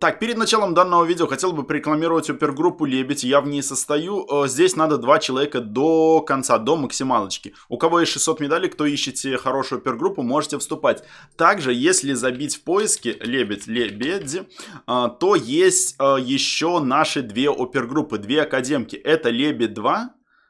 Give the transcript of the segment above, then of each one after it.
Так, перед началом данного видео хотел бы рекламировать опергруппу «Лебедь». Я в ней состою. Э, здесь надо два человека до конца, до максималочки. У кого есть 600 медалей, кто ищете хорошую опергруппу, можете вступать. Также, если забить в поиске «Лебедь», «Лебеди», э, то есть э, еще наши две опергруппы, две академки. Это «Лебедь 2»,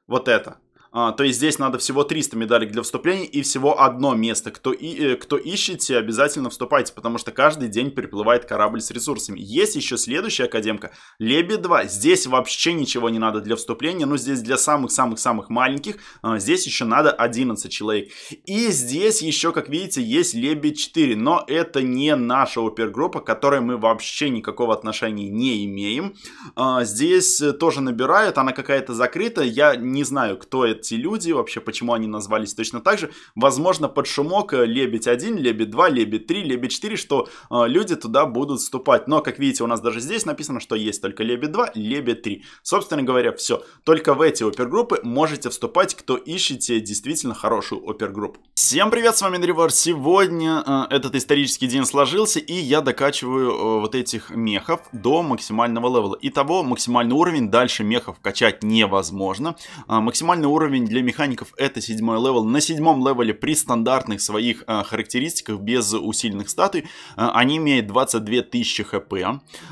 вот это – а, то есть здесь надо всего 300 медалек для вступления и всего одно место. Кто, и, э, кто ищете, обязательно вступайте, потому что каждый день приплывает корабль с ресурсами. Есть еще следующая академка, Лебедва. Здесь вообще ничего не надо для вступления, но ну, здесь для самых-самых-самых маленьких. А, здесь еще надо 11 человек. И здесь еще, как видите, есть Лебедь 4, но это не наша опергруппа, к которой мы вообще никакого отношения не имеем. А, здесь тоже набирают, она какая-то закрыта я не знаю, кто это те люди, вообще почему они назвались точно так же. Возможно, под шумок Лебедь-1, э, Лебедь-2, Лебедь-3, Лебедь-4, что э, люди туда будут вступать. Но, как видите, у нас даже здесь написано, что есть только Лебедь-2, Лебедь-3. Собственно говоря, все. Только в эти опергруппы можете вступать, кто ищете действительно хорошую опергруппу. Всем привет, с вами Нривор. Сегодня э, этот исторический день сложился, и я докачиваю э, вот этих мехов до максимального левела. Итого, максимальный уровень, дальше мехов качать невозможно. Э, максимальный уровень уровень для механиков это седьмой левел. На седьмом левеле при стандартных своих а, характеристиках без усиленных статуй а, они имеют 22 тысячи хп.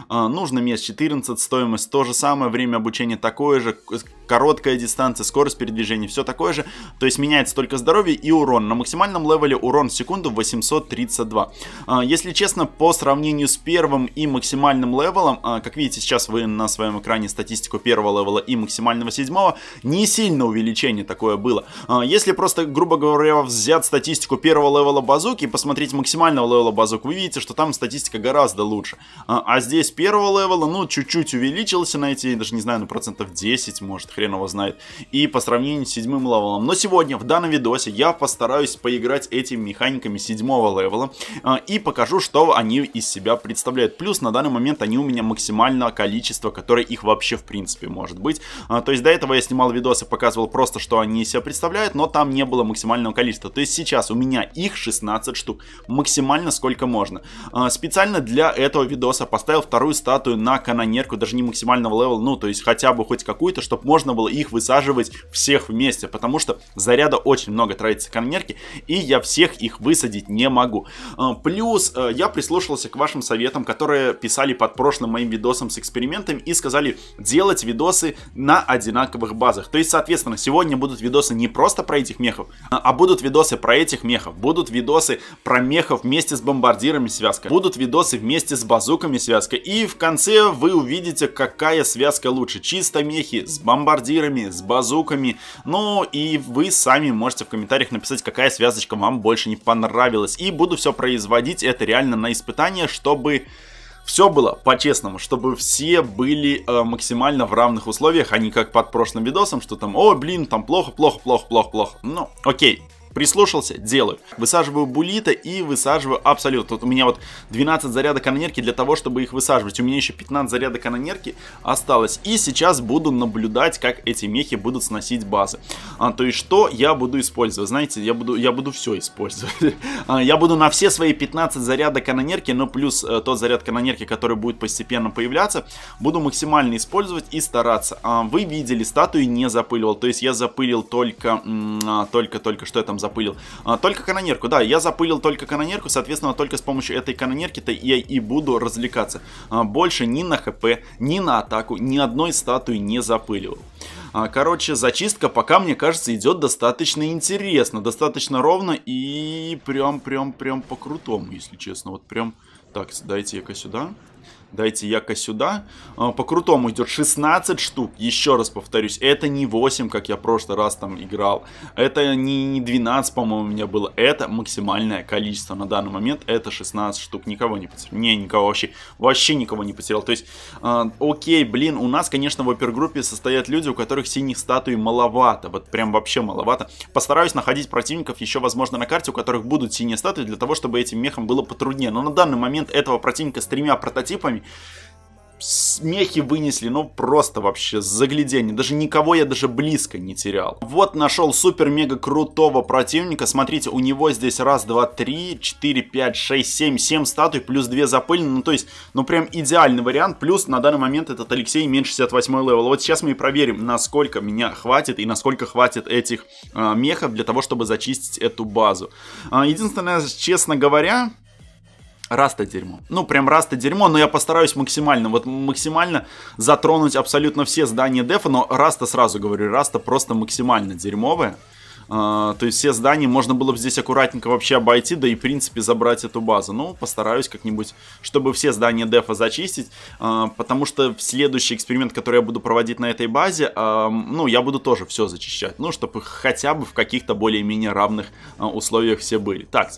А, нужно мест 14, стоимость то же самое, время обучения такое же, короткая дистанция, скорость передвижения, все такое же. То есть меняется только здоровье и урон. На максимальном левеле урон в секунду 832. А, если честно, по сравнению с первым и максимальным левелом, а, как видите сейчас вы на своем экране статистику первого левела и максимального седьмого, не сильно увеличение ощущение такое было. А, если просто, грубо говоря, взять статистику первого левела базуки и посмотреть максимального левела базук, вы видите, что там статистика гораздо лучше. А, а здесь первого левела, ну, чуть-чуть увеличилось на эти, даже не знаю, ну, процентов 10, может, хрен его знает. И по сравнению с седьмым левелом. Но сегодня, в данном видосе, я постараюсь поиграть этими механиками седьмого левела а, и покажу, что они из себя представляют. Плюс, на данный момент, они у меня максимальное количество, которое их вообще, в принципе, может быть. То есть, до этого я снимал видосы, показывал просто просто, что они себя представляют, но там не было максимального количества. То есть сейчас у меня их 16 штук, максимально сколько можно. А, специально для этого видоса поставил вторую статую на канонерку, даже не максимального левела, ну, то есть хотя бы хоть какую-то, чтобы можно было их высаживать всех вместе, потому что заряда очень много тратится канонерки, и я всех их высадить не могу. А, плюс э, я прислушался к вашим советам, которые писали под прошлым моим видосом с экспериментами и сказали делать видосы на одинаковых базах. То есть, соответственно, сегодня сегодня будут видосы не просто про этих мехов, а, а будут видосы про этих мехов, будут видосы про мехов вместе с бомбардирами связка, будут видосы вместе с базуками связка, и в конце вы увидите, какая связка лучше. Чисто мехи с бомбардирами, с базуками, ну и вы сами можете в комментариях написать, какая связочка вам больше не понравилась. И буду все производить это реально на испытание, чтобы все было по-честному, чтобы все были э, максимально в равных условиях, а не как под прошлым видосом, что там, о, блин, там плохо, плохо, плохо, плохо, плохо. Ну, окей, Прислушался, делаю. Высаживаю булита и высаживаю абсолют. Вот у меня вот 12 заряда канонерки для того, чтобы их высаживать. У меня еще 15 заряда канонерки осталось. И сейчас буду наблюдать, как эти мехи будут сносить базы. А, то есть, что я буду использовать? Знаете, я буду, я буду все использовать. а, я буду на все свои 15 заряда канонерки, но плюс э, тот заряд канонерки, который будет постепенно появляться, буду максимально использовать и стараться. А, вы видели, статуи не запыливал. То есть, я запылил только, а, только, только, что я там запылил. А, только канонерку, да, я запылил только канонерку, соответственно, только с помощью этой канонерки-то я и буду развлекаться. А, больше ни на хп, ни на атаку, ни одной статуи не запыливал. А, короче, зачистка пока, мне кажется, идет достаточно интересно, достаточно ровно и прям-прям-прям по-крутому, если честно. Вот прям... Так, дайте-ка сюда. Дайте яко сюда. А, по-крутому идет 16 штук. Еще раз повторюсь, это не 8, как я в прошлый раз там играл. Это не 12, по-моему, у меня было. Это максимальное количество на данный момент. Это 16 штук. Никого не потерял. Не, никого вообще. Вообще никого не потерял. То есть, э, окей, блин, у нас, конечно, в опергруппе состоят люди, у которых синих статуй маловато. Вот прям вообще маловато. Постараюсь находить противников еще, возможно, на карте, у которых будут синие статуи, для того, чтобы этим мехом было потруднее. Но на данный момент этого противника с тремя прототипами смехи вынесли, ну просто вообще загляденье. Даже никого я даже близко не терял. Вот нашел супер-мега крутого противника. Смотрите, у него здесь раз, два, три, четыре, пять, шесть, семь, семь статуй, плюс две запыленные. Ну то есть, ну прям идеальный вариант. Плюс на данный момент этот Алексей меньше 68 левел. Вот сейчас мы и проверим, насколько меня хватит и насколько хватит этих э, мехов для того, чтобы зачистить эту базу. Э, единственное, честно говоря, Раста дерьмо. Ну, прям раста дерьмо, но я постараюсь максимально, вот максимально затронуть абсолютно все здания дефа, но раста сразу говорю, раста просто максимально дерьмовая. Uh, то есть все здания можно было бы здесь аккуратненько вообще обойти, да и в принципе забрать эту базу. Ну, постараюсь как-нибудь, чтобы все здания дефа зачистить, uh, потому что следующий эксперимент, который я буду проводить на этой базе, uh, ну, я буду тоже все зачищать, ну, чтобы хотя бы в каких-то более-менее равных условиях все были. Так,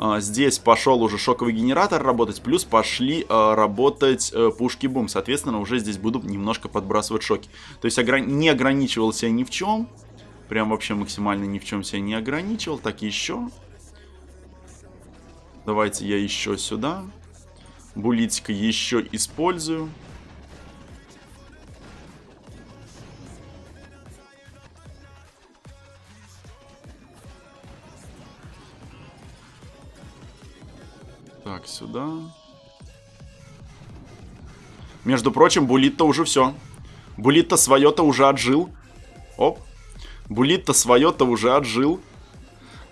а, здесь пошел уже шоковый генератор работать, плюс пошли а, работать э, пушки-бум. Соответственно, уже здесь буду немножко подбрасывать шоки. То есть не ограничивал себя ни в чем. Прям вообще максимально ни в чем себя не ограничивал. Так, еще. Давайте я еще сюда. Булитика еще использую. Так, сюда. Между прочим, Булит-то уже все. Булит-то свое-то уже отжил. Оп. Булит-то свое-то уже отжил.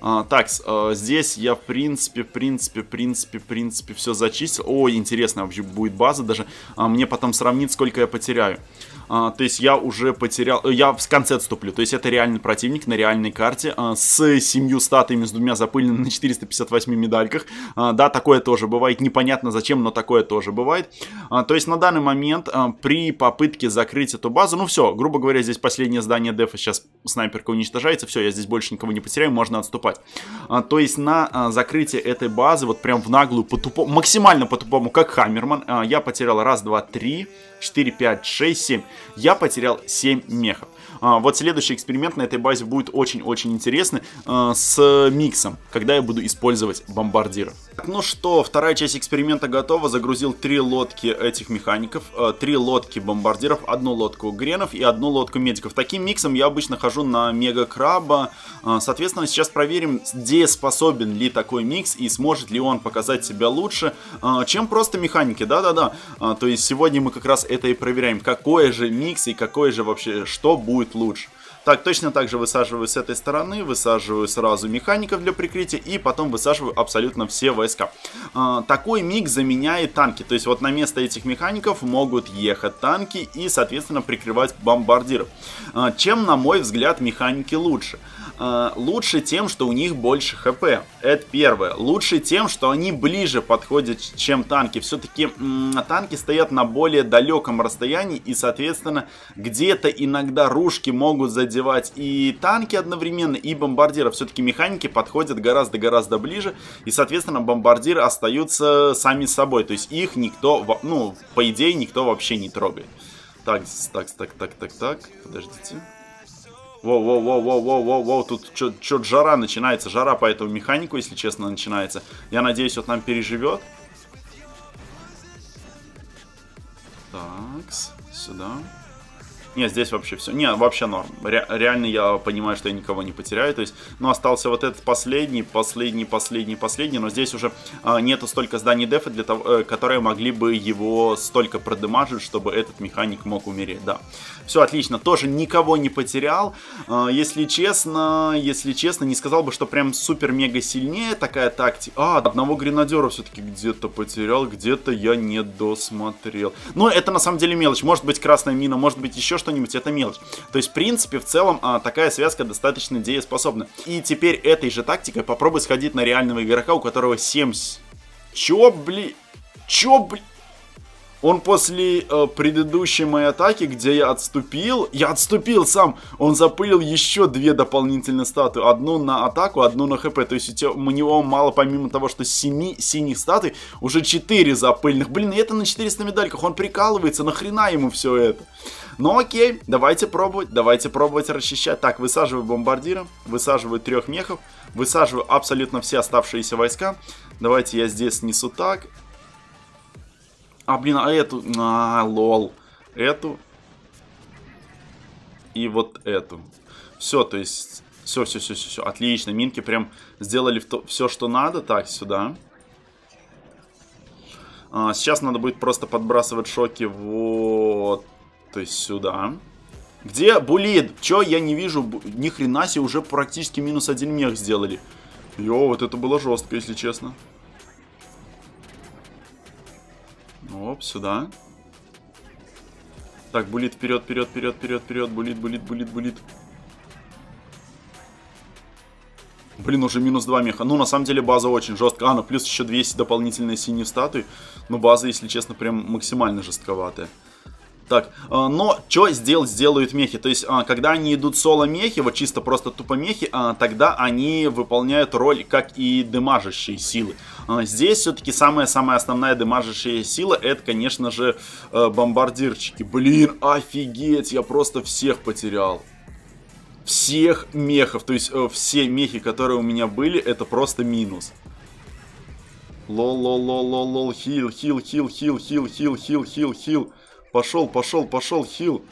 А, так, а, здесь я, в принципе, в принципе, в принципе, в принципе, все зачистил. О, интересная вообще будет база даже. А, мне потом сравнить, сколько я потеряю. А, то есть я уже потерял, э, я в конце отступлю, то есть это реальный противник на реальной карте а, с семью статами, с двумя запыленными на 458 медальках, а, да, такое тоже бывает, непонятно зачем, но такое тоже бывает, то есть на данный момент при попытке закрыть эту базу, ну все, грубо говоря, здесь последнее здание дефа, сейчас снайперка уничтожается, все, я здесь больше никого не потеряю, можно отступать, то есть на закрытие этой базы, вот прям в наглую, по тупому, максимально по тупому, как Хаммерман, я потерял раз, два, три, 4, 5, 6, 7. Я потерял 7 мехов. А, вот следующий эксперимент на этой базе будет очень-очень интересный а, с миксом, когда я буду использовать бомбардиры. Ну что, вторая часть эксперимента готова. Загрузил три лодки этих механиков, а, три лодки бомбардиров, одну лодку гренов и одну лодку медиков. Таким миксом я обычно хожу на мега краба. Соответственно, сейчас проверим, где способен ли такой микс и сможет ли он показать себя лучше, чем просто механики. Да-да-да. То есть сегодня мы как раз это и проверяем, какой же микс и какой же вообще, что будет лучше. Так, точно так же высаживаю с этой стороны, высаживаю сразу механиков для прикрытия и потом высаживаю абсолютно все войска. А, такой миг заменяет танки, то есть вот на место этих механиков могут ехать танки и, соответственно, прикрывать бомбардиров. А, чем, на мой взгляд, механики лучше? Э, лучше тем, что у них больше хп. Это первое. Лучше тем, что они ближе подходят, чем танки. Все-таки танки стоят на более далеком расстоянии и, соответственно, где-то иногда ружки могут задевать и танки одновременно, и бомбардиров. Все-таки механики подходят гораздо-гораздо ближе и, соответственно, бомбардиры остаются сами собой. То есть их никто, ну, по идее, никто вообще не трогает. Так, так, так, так, так, так, подождите. Воу, воу, воу, воу, воу, воу, воу, тут что-то жара начинается, жара по этому механику, если честно, начинается. Я надеюсь, вот нам переживет. так сюда. Нет, здесь вообще все. Не, вообще норм. Ре- реально я понимаю, что я никого не потеряю. То есть, ну, остался вот этот последний, последний, последний, последний. Но здесь уже э, нету столько зданий дефа, для того, э, которые могли бы его столько продемажить, чтобы этот механик мог умереть. Да. Все отлично. Тоже никого не потерял. Э, если честно, если честно, не сказал бы, что прям супер-мега сильнее такая тактика. А, одного гренадера все-таки где-то потерял, где-то я не досмотрел. Но это на самом деле мелочь. Может быть красная мина, может быть еще что что-нибудь, это мелочь. То есть, в принципе, в целом а, такая связка достаточно дееспособна. И теперь этой же тактикой попробуй сходить на реального игрока, у которого 7... Чё, бли... Чё, бли... Он после э, предыдущей моей атаки, где я отступил, я отступил сам, он запылил еще две дополнительные статы. Одну на атаку, одну на хп. То есть у него мало, помимо того, что 7 синих статы, уже 4 запыльных. Блин, и это на 400 медальках, он прикалывается, нахрена ему все это? Ну окей, давайте пробовать, давайте пробовать расчищать. Так, высаживаю бомбардира, высаживаю трех мехов, высаживаю абсолютно все оставшиеся войска. Давайте я здесь несу так, а, блин, а эту... А, лол. Эту. И вот эту. Все, то есть... Все, все, все, все, все. Отлично. Минки прям сделали все, что надо. Так, сюда. А, сейчас надо будет просто подбрасывать шоки вот... То есть сюда. Где булит? Че я не вижу? Ни хрена себе, уже практически минус один мех сделали. Йо, вот это было жестко, если честно. Оп, сюда. Так, булит вперед, вперед, вперед, вперед, вперед. Булит, булит, булит, булит. Блин, уже минус 2 меха. Ну, на самом деле, база очень жесткая. А, ну, плюс еще 200 дополнительные синие статуи. Но ну, база, если честно, прям максимально жестковатая. Так, э, но что сделать сделают мехи? То есть, а, когда они идут соло-мехи, вот чисто просто тупо мехи, а, тогда они выполняют роль как и дымажащие силы. А, здесь все-таки самая-самая основная демажащая сила, это, конечно же, э, бомбардирчики. Блин, офигеть, я просто всех потерял всех мехов. То есть э, все мехи, которые у меня были, это просто минус. Лол, лол, лол, лол, лол, хил, хил, хил, хил, хил, хил, хил, хил, хил. Пошел, пошел, пошел, хил.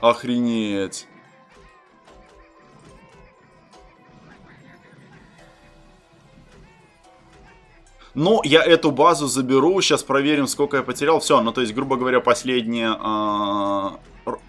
Охренеть. Но ну, я эту базу заберу, сейчас проверим, сколько я потерял. Все, ну то есть, грубо говоря, последняя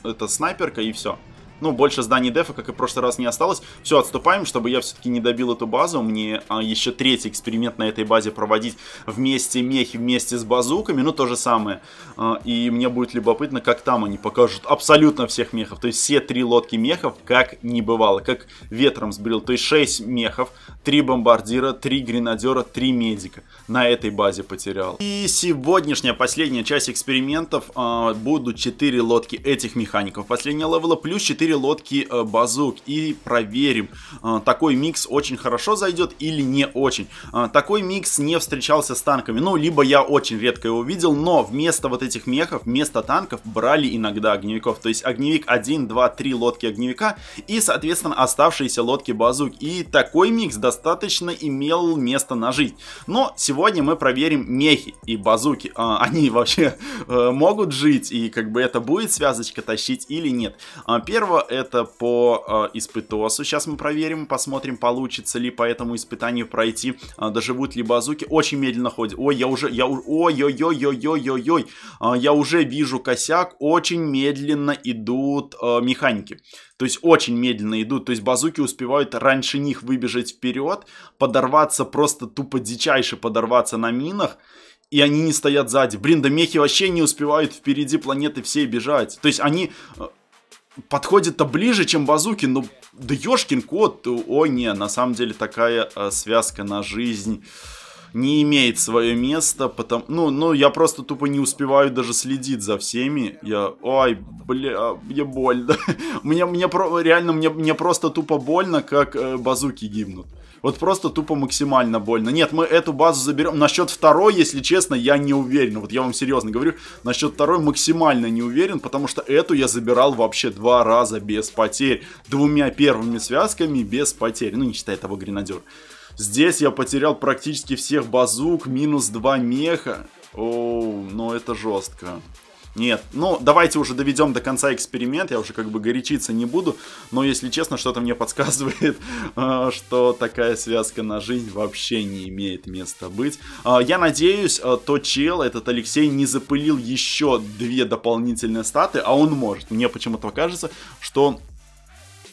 э, это снайперка и все. Ну, больше зданий дефа, как и в прошлый раз, не осталось. Все, отступаем, чтобы я все-таки не добил эту базу. Мне а, еще третий эксперимент на этой базе проводить вместе мехи, вместе с базуками. Ну, то же самое. А, и мне будет любопытно, как там они покажут абсолютно всех мехов. То есть все три лодки мехов, как не бывало. Как ветром сбрил. То есть 6 мехов, 3 бомбардира, 3 гренадера, 3 медика. На этой базе потерял. И сегодняшняя последняя часть экспериментов а, будут 4 лодки этих механиков. Последняя левела плюс 4 4 лодки э, базук и проверим, э, такой микс очень хорошо зайдет или не очень. Э, такой микс не встречался с танками, ну, либо я очень редко его видел, но вместо вот этих мехов, вместо танков брали иногда огневиков, то есть огневик 1, 2, 3 лодки огневика и, соответственно, оставшиеся лодки базук. И такой микс достаточно имел место на жизнь. Но сегодня мы проверим мехи и базуки, они вообще могут жить и как бы это будет связочка тащить или нет. Первое это по э, испытосу. Сейчас мы проверим, посмотрим, получится ли по этому испытанию пройти. Э, доживут ли базуки. Очень медленно ходит. Ой, я уже... Я, ой-ой-ой-ой-ой-ой-ой. Э, я уже вижу косяк. Очень медленно идут э, механики. То есть очень медленно идут. То есть базуки успевают раньше них выбежать вперед, подорваться просто тупо дичайше, подорваться на минах. И они не стоят сзади. Блин, да мехи вообще не успевают впереди планеты всей бежать. То есть они подходит-то ближе, чем базуки, но да ёшкин кот, о не, на самом деле такая э, связка на жизнь не имеет свое место, потому, ну, ну, я просто тупо не успеваю даже следить за всеми, я, ой, бля, мне больно, мне, мне, реально, мне, мне просто тупо больно, как э, базуки гибнут. Вот просто тупо максимально больно. Нет, мы эту базу заберем. Насчет второй, если честно, я не уверен. Вот я вам серьезно говорю, насчет второй максимально не уверен, потому что эту я забирал вообще два раза без потерь. Двумя первыми связками без потерь. Ну, не считая того гренадер. Здесь я потерял практически всех базук, минус два меха. Оу, но ну это жестко. Нет, ну давайте уже доведем до конца эксперимент, я уже как бы горячиться не буду, но если честно, что-то мне подсказывает, э, что такая связка на жизнь вообще не имеет места быть. А, я надеюсь, э, то чел, этот Алексей, не запылил еще две дополнительные статы, а он может. Мне почему-то кажется, что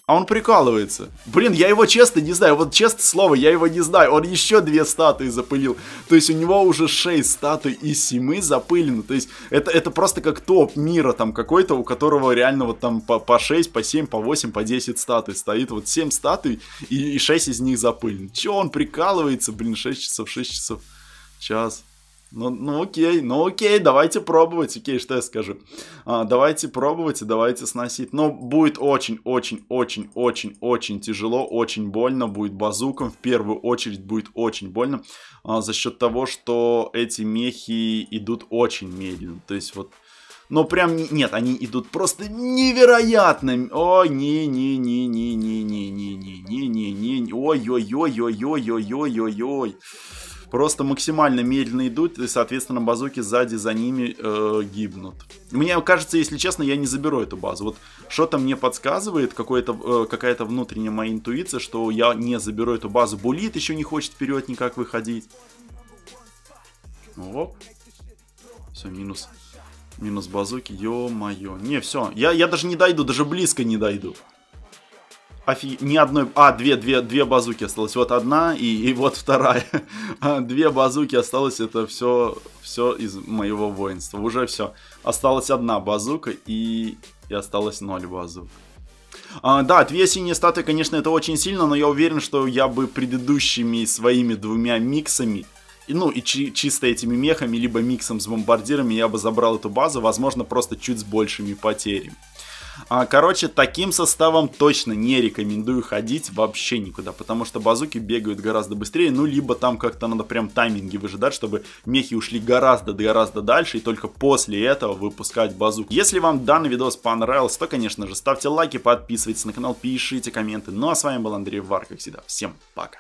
а он прикалывается. Блин, я его честно не знаю, вот честно слово, я его не знаю. Он еще две статуи запылил. То есть у него уже шесть статуй из семи запылено. То есть это, это просто как топ мира там какой-то, у которого реально вот там по, по 6, по 7, по 8, по 10 статуй стоит. Вот 7 статуй и, и 6 из них запылено. Че он прикалывается, блин, 6 часов, 6 часов, час. Ну, ну окей, ну окей, давайте пробовать, окей, что я скажу. А, давайте пробовать и давайте сносить. Но будет очень-очень-очень-очень-очень тяжело, очень больно, будет базуком, в первую очередь будет очень больно. А, за счет того, что эти мехи идут очень медленно. То есть вот... Но прям, нет, они идут просто невероятно. Ой, не-не-не-не-не-не-не-не-не-не-не. Ой-ой-ой-ой-ой-ой-ой-ой-ой просто максимально медленно идут, и, соответственно, базуки сзади за ними э, гибнут. Мне кажется, если честно, я не заберу эту базу. Вот что-то мне подсказывает, э, какая-то внутренняя моя интуиция, что я не заберу эту базу. Булит еще не хочет вперед никак выходить. Оп. Все, минус. Минус базуки, ё-моё. Не, все, я, я даже не дойду, даже близко не дойду офи... ни одной... А, две, две, две базуки осталось. Вот одна и, и вот вторая. А, две базуки осталось. Это все, все из моего воинства. Уже все. Осталась одна базука и, и осталось ноль базук. А, да, две синие статуи, конечно, это очень сильно, но я уверен, что я бы предыдущими своими двумя миксами, ну и чи чисто этими мехами, либо миксом с бомбардирами, я бы забрал эту базу, возможно, просто чуть с большими потерями. А, короче, таким составом точно не рекомендую ходить вообще никуда, потому что базуки бегают гораздо быстрее, ну, либо там как-то надо прям тайминги выжидать, чтобы мехи ушли гораздо-гораздо дальше, и только после этого выпускать базук. Если вам данный видос понравился, то, конечно же, ставьте лайки, подписывайтесь на канал, пишите комменты. Ну, а с вами был Андрей Вар, как всегда. Всем пока!